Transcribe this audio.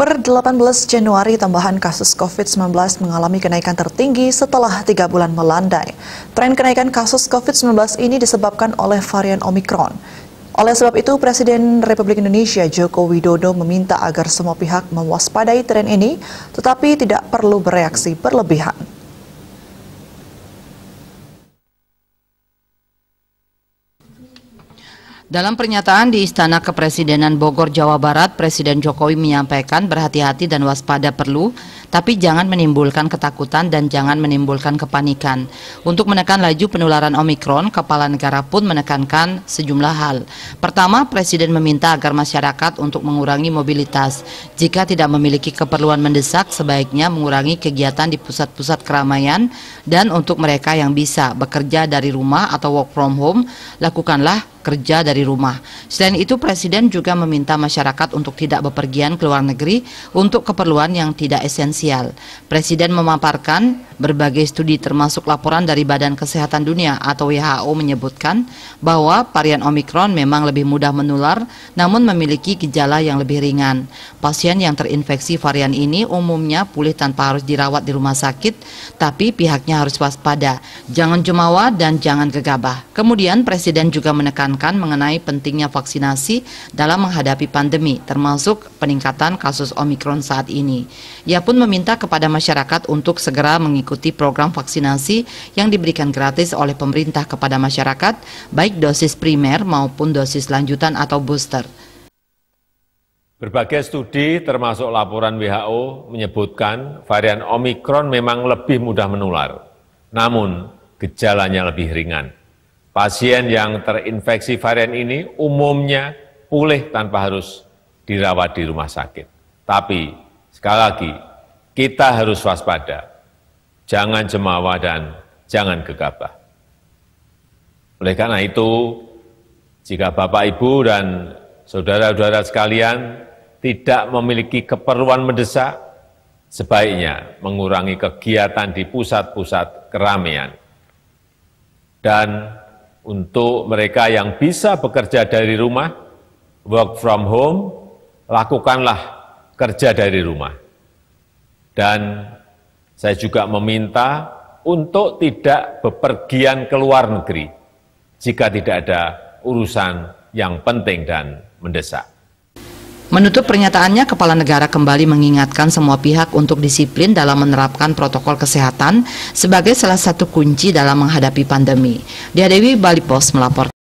Per 18 Januari, tambahan kasus COVID-19 mengalami kenaikan tertinggi setelah tiga bulan melandai. Tren kenaikan kasus COVID-19 ini disebabkan oleh varian Omicron. Oleh sebab itu, Presiden Republik Indonesia Joko Widodo meminta agar semua pihak mewaspadai tren ini, tetapi tidak perlu bereaksi berlebihan. Dalam pernyataan di Istana Kepresidenan Bogor, Jawa Barat, Presiden Jokowi menyampaikan berhati-hati dan waspada perlu, tapi jangan menimbulkan ketakutan dan jangan menimbulkan kepanikan. Untuk menekan laju penularan Omikron, Kepala Negara pun menekankan sejumlah hal. Pertama, Presiden meminta agar masyarakat untuk mengurangi mobilitas. Jika tidak memiliki keperluan mendesak, sebaiknya mengurangi kegiatan di pusat-pusat keramaian dan untuk mereka yang bisa bekerja dari rumah atau work from home, lakukanlah kerja dari rumah. Selain itu, Presiden juga meminta masyarakat untuk tidak bepergian ke luar negeri untuk keperluan yang tidak esensial. Presiden memaparkan berbagai studi termasuk laporan dari Badan Kesehatan Dunia atau WHO menyebutkan bahwa varian Omikron memang lebih mudah menular namun memiliki gejala yang lebih ringan. Pasien yang terinfeksi varian ini umumnya pulih tanpa harus dirawat di rumah sakit, tapi pihaknya harus waspada. Jangan jumawa dan jangan gegabah. Kemudian Presiden juga menekan menekankan mengenai pentingnya vaksinasi dalam menghadapi pandemi, termasuk peningkatan kasus Omikron saat ini. Ia pun meminta kepada masyarakat untuk segera mengikuti program vaksinasi yang diberikan gratis oleh pemerintah kepada masyarakat, baik dosis primer maupun dosis lanjutan atau booster. Berbagai studi termasuk laporan WHO menyebutkan varian Omikron memang lebih mudah menular, namun gejalanya lebih ringan. Pasien yang terinfeksi varian ini umumnya pulih tanpa harus dirawat di rumah sakit. Tapi sekali lagi, kita harus waspada. Jangan jemawa dan jangan gegabah. Oleh karena itu, jika Bapak, Ibu, dan saudara-saudara sekalian tidak memiliki keperluan mendesak, sebaiknya mengurangi kegiatan di pusat-pusat keramaian. Dan untuk mereka yang bisa bekerja dari rumah, work from home, lakukanlah kerja dari rumah. Dan saya juga meminta untuk tidak bepergian ke luar negeri jika tidak ada urusan yang penting dan mendesak. Menutup pernyataannya, Kepala Negara kembali mengingatkan semua pihak untuk disiplin dalam menerapkan protokol kesehatan sebagai salah satu kunci dalam menghadapi pandemi. Dia Dewi Balipos melaporkan.